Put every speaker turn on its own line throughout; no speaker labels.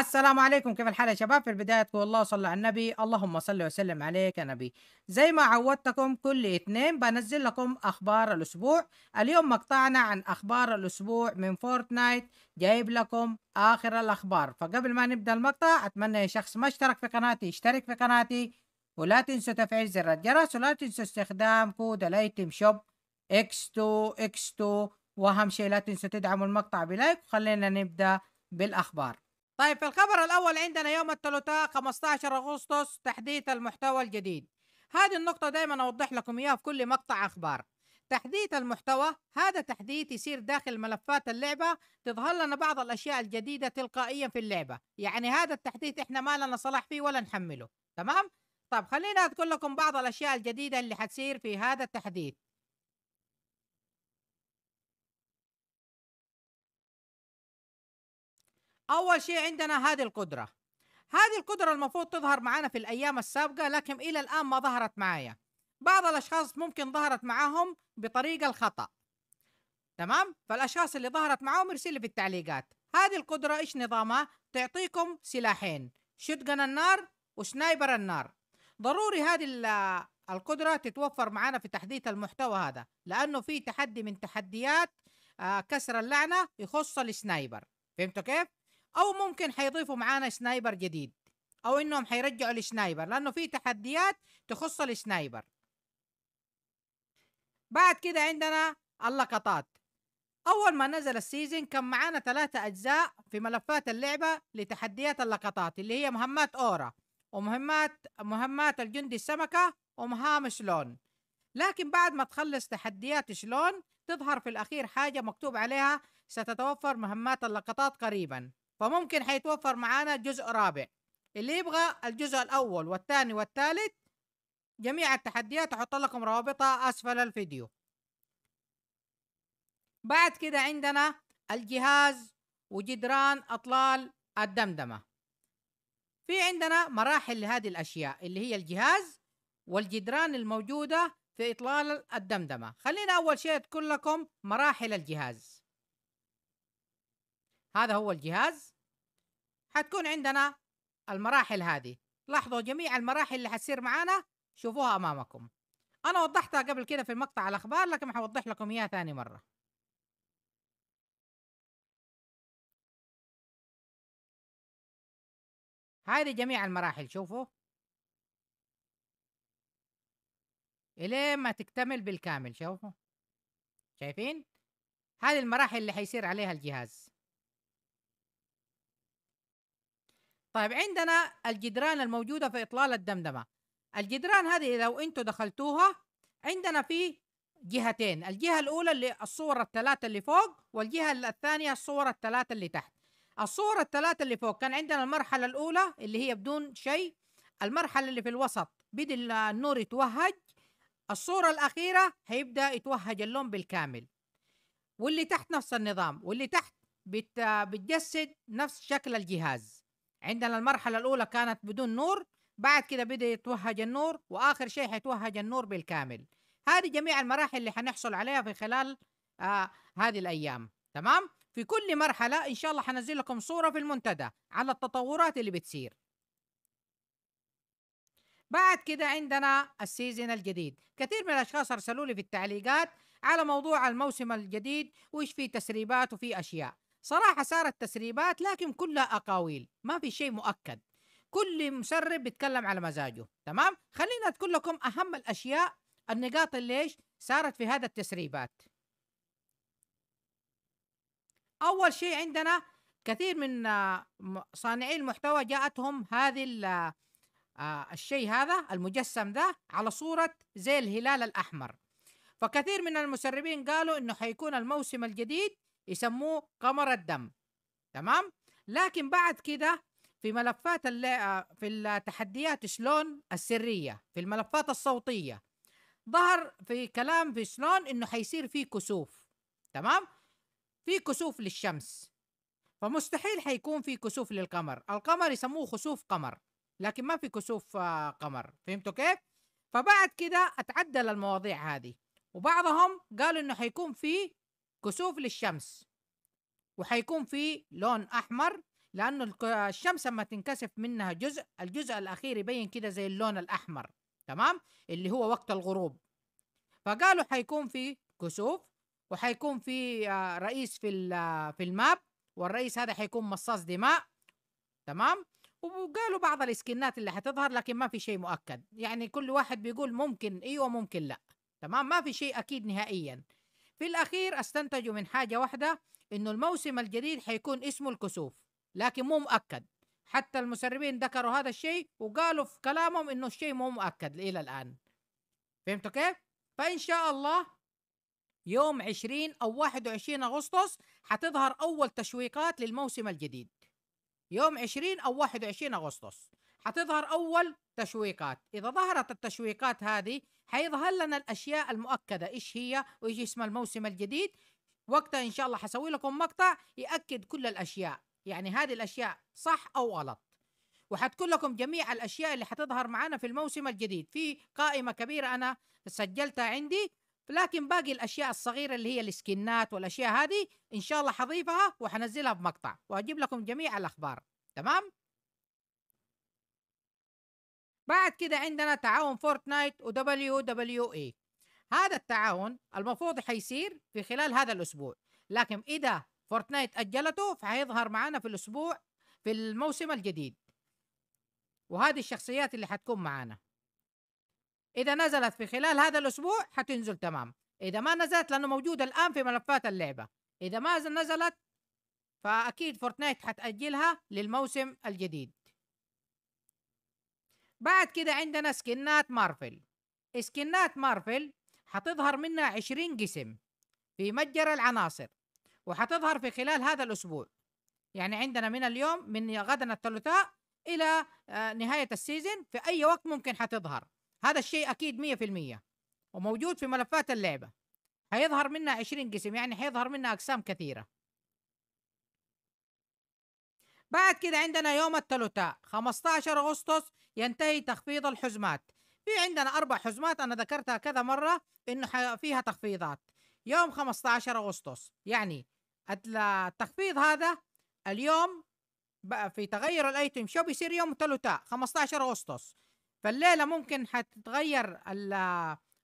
السلام عليكم كيف الحال يا شباب في البداية تقول الله صلى على النبي اللهم صل وسلم عليك يا نبي زي ما عودتكم كل اثنين بنزل لكم أخبار الأسبوع اليوم مقطعنا عن أخبار الأسبوع من فورتنايت جايب لكم آخر الأخبار فقبل ما نبدأ المقطع أتمنى يا شخص ما اشترك في قناتي اشترك في قناتي ولا تنسوا تفعيل زر الجرس ولا تنسوا استخدام كود الايتم شوب اكس 2 اكس 2 واهم شيء لا تنسوا تدعموا المقطع بلايك وخلينا نبدا بالاخبار طيب في الخبر الاول عندنا يوم الثلاثاء 15 اغسطس تحديث المحتوى الجديد هذه النقطه دائما اوضح لكم اياها في كل مقطع اخبار تحديث المحتوى هذا تحديث يصير داخل ملفات اللعبة تظهر لنا بعض الأشياء الجديدة تلقائيا في اللعبة يعني هذا التحديث إحنا ما لنا صلاح فيه ولا نحمله تمام طب خلينا اذكر لكم بعض الاشياء الجديده اللي حتصير في هذا التحديث اول شيء عندنا هذه القدره هذه القدره المفروض تظهر معنا في الايام السابقه لكن الى الان ما ظهرت معايا بعض الاشخاص ممكن ظهرت معاهم بطريقه الخطا تمام فالاشخاص اللي ظهرت معاهم ارسل لي في التعليقات هذه القدره ايش نظامها تعطيكم سلاحين شتقن النار وسنايبر النار ضروري هذه القدرة تتوفر معنا في تحديث المحتوى هذا لأنه في تحدي من تحديات آه، كسر اللعنة يخص السنايبر فهمتوا كيف؟ أو ممكن حيضيفوا معانا سنايبر جديد أو إنهم حيرجعوا السنايبر لأنه في تحديات تخص السنايبر بعد كده عندنا اللقطات أول ما نزل السيزن كان معانا ثلاثة أجزاء في ملفات اللعبة لتحديات اللقطات اللي هي مهمات أورا ومهمات مهمات الجندي السمكة ومهام شلون لكن بعد ما تخلص تحديات شلون تظهر في الأخير حاجة مكتوب عليها ستتوفر مهمات اللقطات قريبا فممكن حيتوفر معانا جزء رابع اللي يبغى الجزء الأول والثاني والثالث جميع التحديات أحط لكم روابطها أسفل الفيديو بعد كده عندنا الجهاز وجدران أطلال الدمدمة في عندنا مراحل لهذه الأشياء اللي هي الجهاز والجدران الموجودة في إطلال الدمدمة خلينا أول شيء أذكر لكم مراحل الجهاز هذا هو الجهاز حتكون عندنا المراحل هذه لاحظوا جميع المراحل اللي حتصير معانا شوفوها أمامكم أنا وضحتها قبل كده في مقطع الأخبار لكن حوضح لكم إياها ثاني مرة هذه جميع المراحل شوفوا إلين ما تكتمل بالكامل شوفوا شايفين هذه المراحل اللي حيصير عليها الجهاز طيب عندنا الجدران الموجودة في إطلال الدمدمة الجدران هذه لو أنتوا دخلتوها عندنا في جهتين الجهة الأولى اللي الصور الثلاثة اللي فوق والجهة الثانية الصور الثلاثة اللي تحت الصور الثلاثة اللي فوق كان عندنا المرحلة الأولى اللي هي بدون شيء المرحلة اللي في الوسط بدأ النور يتوهج الصورة الأخيرة هيبدأ يتوهج اللون بالكامل واللي تحت نفس النظام واللي تحت بت... بتجسد نفس شكل الجهاز عندنا المرحلة الأولى كانت بدون نور بعد كده بدأ يتوهج النور وآخر شيء حيتوهج النور بالكامل هذه جميع المراحل اللي حنحصل عليها في خلال آه هذه الأيام تمام في كل مرحله ان شاء الله حنزل لكم صوره في المنتدى على التطورات اللي بتصير بعد كده عندنا السيزن الجديد كثير من الاشخاص ارسلوا لي في التعليقات على موضوع الموسم الجديد وايش فيه تسريبات وفي اشياء صراحه صارت تسريبات لكن كلها اقاويل ما في شيء مؤكد كل مسرب بيتكلم على مزاجه تمام خلينا اذكر لكم اهم الاشياء النقاط اللي ايش صارت في هذا التسريبات اول شيء عندنا كثير من آه، صانعي المحتوى جاءتهم هذه آه، الشيء هذا المجسم ذا على صورة زي الهلال الأحمر فكثير من المسربين قالوا إنه حيكون الموسم الجديد يسموه قمر الدم تمام لكن بعد كده في ملفات آه، في التحديات شلون السرية في الملفات الصوتية ظهر في كلام في شلون إنه حيصير فيه كسوف تمام في كسوف للشمس فمستحيل حيكون في كسوف للقمر القمر يسموه خسوف قمر لكن ما في كسوف آه، قمر فهمتوا كيف فبعد كده اتعدل المواضيع هذه وبعضهم قالوا انه حيكون في كسوف للشمس وحيكون في لون احمر لانه الشمس لما تنكسف منها جزء الجزء الاخير يبين كده زي اللون الاحمر تمام اللي هو وقت الغروب فقالوا حيكون في كسوف وحيكون في آه، رئيس في آه، في الماب والرئيس هذا حيكون مصاص دماء تمام وقالوا بعض الاسكنات اللي حتظهر لكن ما في شيء مؤكد يعني كل واحد بيقول ممكن ايوه ممكن لا تمام ما في شيء اكيد نهائيا في الاخير استنتجوا من حاجه واحده انه الموسم الجديد حيكون اسمه الكسوف لكن مو مؤكد حتى المسربين ذكروا هذا الشيء وقالوا في كلامهم انه الشيء مو مؤكد الى الان فهمتوا كيف فان شاء الله يوم 20 أو 21 أغسطس حتظهر أول تشويقات للموسم الجديد يوم 20 أو 21 أغسطس حتظهر أول تشويقات إذا ظهرت التشويقات هذه حيظهر لنا الأشياء المؤكدة إيش هي وإيش اسم الموسم الجديد وقتها إن شاء الله حسوي لكم مقطع يأكد كل الأشياء يعني هذه الأشياء صح أو غلط وحتكون لكم جميع الأشياء اللي حتظهر معنا في الموسم الجديد في قائمة كبيرة أنا سجلتها عندي لكن باقي الاشياء الصغيره اللي هي السكنات والاشياء هذه ان شاء الله حضيفها وحنزلها بمقطع واجيب لكم جميع الاخبار تمام بعد كده عندنا تعاون فورتنايت و دبليو اي هذا التعاون المفروض حيصير في خلال هذا الاسبوع لكن اذا فورتنايت اجلته فحيظهر معنا في الاسبوع في الموسم الجديد وهذه الشخصيات اللي حتكون معانا إذا نزلت في خلال هذا الأسبوع حتنزل تمام إذا ما نزلت لأنه موجودة الآن في ملفات اللعبة إذا ما نزلت فأكيد فورتنايت حتأجلها للموسم الجديد بعد كده عندنا سكنات مارفل سكنات مارفل حتظهر منها عشرين قسم في متجر العناصر وحتظهر في خلال هذا الأسبوع يعني عندنا من اليوم من غدا الثلاثاء إلى آه، نهاية السيزن في أي وقت ممكن حتظهر هذا الشيء اكيد 100% وموجود في ملفات اللعبه حيظهر منها 20 قسم يعني حيظهر منها اقسام كثيره بعد كده عندنا يوم الثلاثاء 15 اغسطس ينتهي تخفيض الحزمات في عندنا اربع حزمات انا ذكرتها كذا مره انه فيها تخفيضات يوم 15 اغسطس يعني التخفيض هذا اليوم بقى في تغير الايتم شوب بيصير يوم الثلاثاء 15 اغسطس فالليلة ممكن حتتغير ال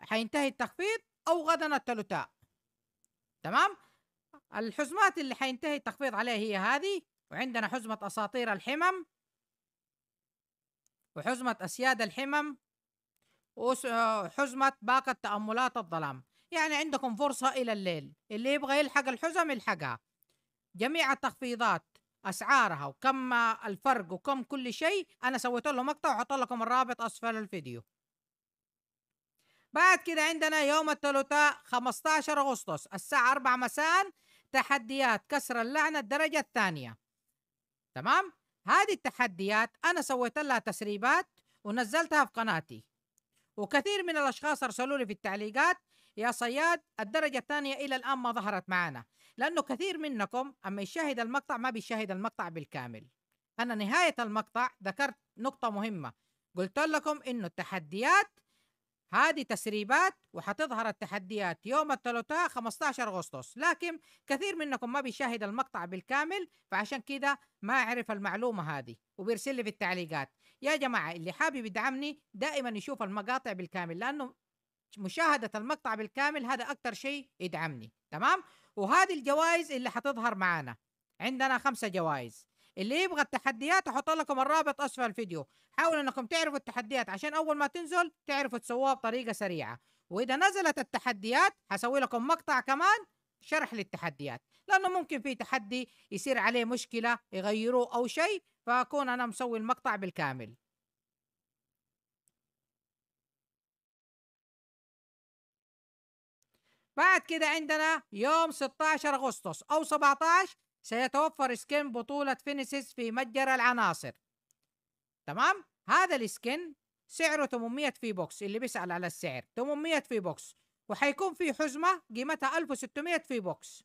حينتهي التخفيض أو غدا الثلاثاء تمام الحزمات اللي حينتهي التخفيض عليها هي هذه وعندنا حزمة أساطير الحمم وحزمة أسياد الحمم وحزمة باقة تأملات الظلام يعني عندكم فرصة إلى الليل اللي يبغى يلحق الحزم يلحقها جميع التخفيضات اسعارها وكم الفرق وكم كل شيء انا سويت له مقطع وحط لكم الرابط اسفل الفيديو بعد كده عندنا يوم الثلاثاء 15 اغسطس الساعه 4 مساء تحديات كسر اللعنه الدرجه الثانيه تمام هذه التحديات انا سويت لها تسريبات ونزلتها في قناتي وكثير من الاشخاص ارسلوا لي في التعليقات يا صياد الدرجة الثانية إلى الآن ما ظهرت معنا لأنه كثير منكم أما يشاهد المقطع ما بيشاهد المقطع بالكامل أنا نهاية المقطع ذكرت نقطة مهمة قلت لكم إنه التحديات هذه تسريبات وحتظهر التحديات يوم الثلاثاء 15 أغسطس لكن كثير منكم ما بيشاهد المقطع بالكامل فعشان كده ما أعرف المعلومة هذه وبيرسل لي في التعليقات يا جماعة اللي حابب يدعمني دائما يشوف المقاطع بالكامل لأنه مشاهدة المقطع بالكامل هذا أكتر شيء يدعمني تمام وهذه الجوائز اللي حتظهر معانا عندنا خمسة جوائز اللي يبغى التحديات احط لكم الرابط اسفل الفيديو حاولوا انكم تعرفوا التحديات عشان اول ما تنزل تعرفوا تسووها بطريقه سريعه واذا نزلت التحديات حسوي لكم مقطع كمان شرح للتحديات لانه ممكن في تحدي يصير عليه مشكله يغيروه او شيء فاكون انا مسوي المقطع بالكامل بعد كده عندنا يوم 16 أغسطس أو 17 سيتوفر سكن بطولة فينيسيس في متجر العناصر تمام هذا السكن سعره 800 في بوكس اللي بيسأل على السعر 800 في بوكس وحيكون في حزمة قيمتها 1600 في بوكس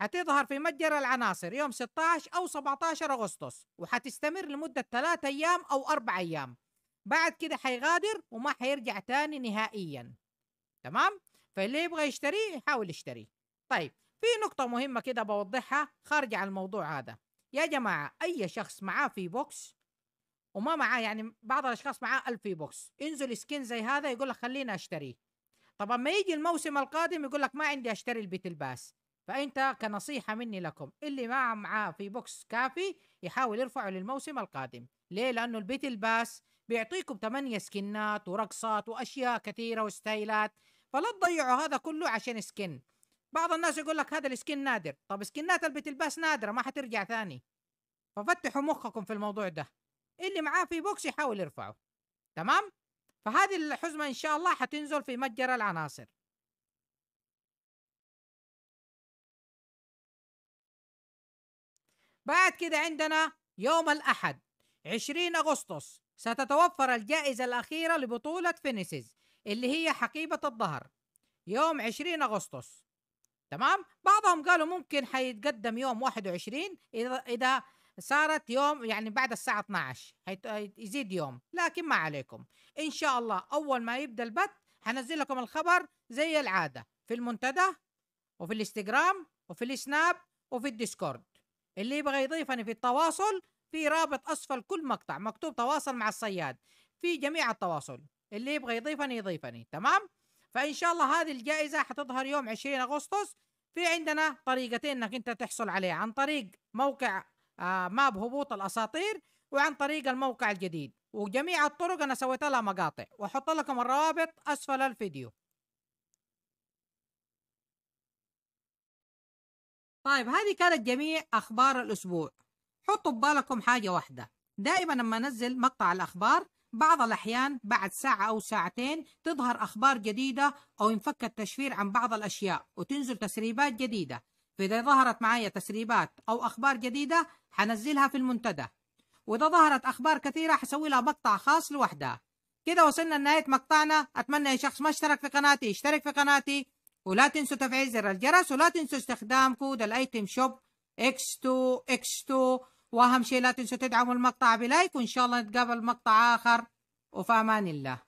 حتظهر في متجر العناصر يوم 16 أو 17 أغسطس وحتستمر لمدة 3 أيام أو 4 أيام بعد كده حيغادر وما حيرجع تاني نهائيا تمام فاللي يبغى يشتريه يحاول يشتريه طيب في نقطة مهمة كده بوضحها خارج عن الموضوع هذا يا جماعة أي شخص معاه في بوكس وما معاه يعني بعض الأشخاص معاه ألف في بوكس انزل سكين زي هذا يقول لك خلينا أشتريه طب اما يجي الموسم القادم يقول لك ما عندي أشتري البيت الباس فأنت كنصيحة مني لكم اللي ما معاه في بوكس كافي يحاول يرفعه للموسم القادم ليه؟ لأنه البيت الباس بيعطيكم ثمانية سكنات ورقصات وأشياء كثيرة وستايلات فلا تضيعوا هذا كله عشان سكن بعض الناس يقول لك هذا السكن نادر طب سكنات اللي بتلبس نادره ما حترجع ثاني ففتحوا مخكم في الموضوع ده اللي معاه في بوكس يحاول يرفعه تمام فهذه الحزمه ان شاء الله حتنزل في متجر العناصر بعد كده عندنا يوم الأحد 20 أغسطس ستتوفر الجائزة الأخيرة لبطولة فينيسيز اللي هي حقيبة الظهر يوم 20 أغسطس تمام بعضهم قالوا ممكن حيتقدم يوم 21 إذا إذا صارت يوم يعني بعد الساعة 12 يزيد يوم لكن ما عليكم إن شاء الله أول ما يبدأ البث هنزل لكم الخبر زي العادة في المنتدى وفي الانستغرام وفي السناب وفي الديسكورد اللي يبغى يضيفني في التواصل في رابط أسفل كل مقطع مكتوب تواصل مع الصياد في جميع التواصل اللي يبغى يضيفني يضيفني تمام فان شاء الله هذه الجائزه حتظهر يوم 20 اغسطس في عندنا طريقتين انك انت تحصل عليه عن طريق موقع آه ماب هبوط الاساطير وعن طريق الموقع الجديد وجميع الطرق انا سويت لها مقاطع واحط لكم الروابط اسفل الفيديو طيب هذه كانت جميع اخبار الاسبوع حطوا ببالكم حاجه واحده دائما لما انزل مقطع الاخبار بعض الأحيان بعد ساعة أو ساعتين تظهر أخبار جديدة أو ينفك التشفير عن بعض الأشياء وتنزل تسريبات جديدة فإذا ظهرت معايا تسريبات أو أخبار جديدة حنزلها في المنتدى وإذا ظهرت أخبار كثيرة حسوي لها مقطع خاص لوحدها كده وصلنا لنهاية مقطعنا أتمنى أي شخص ما اشترك في قناتي اشترك في قناتي ولا تنسوا تفعيل زر الجرس ولا تنسوا استخدام كود الايتم شوب X2 X2 واهم شيء لا تنسوا تدعموا المقطع بلايك وان شاء الله نتقابل مقطع اخر وفي امان الله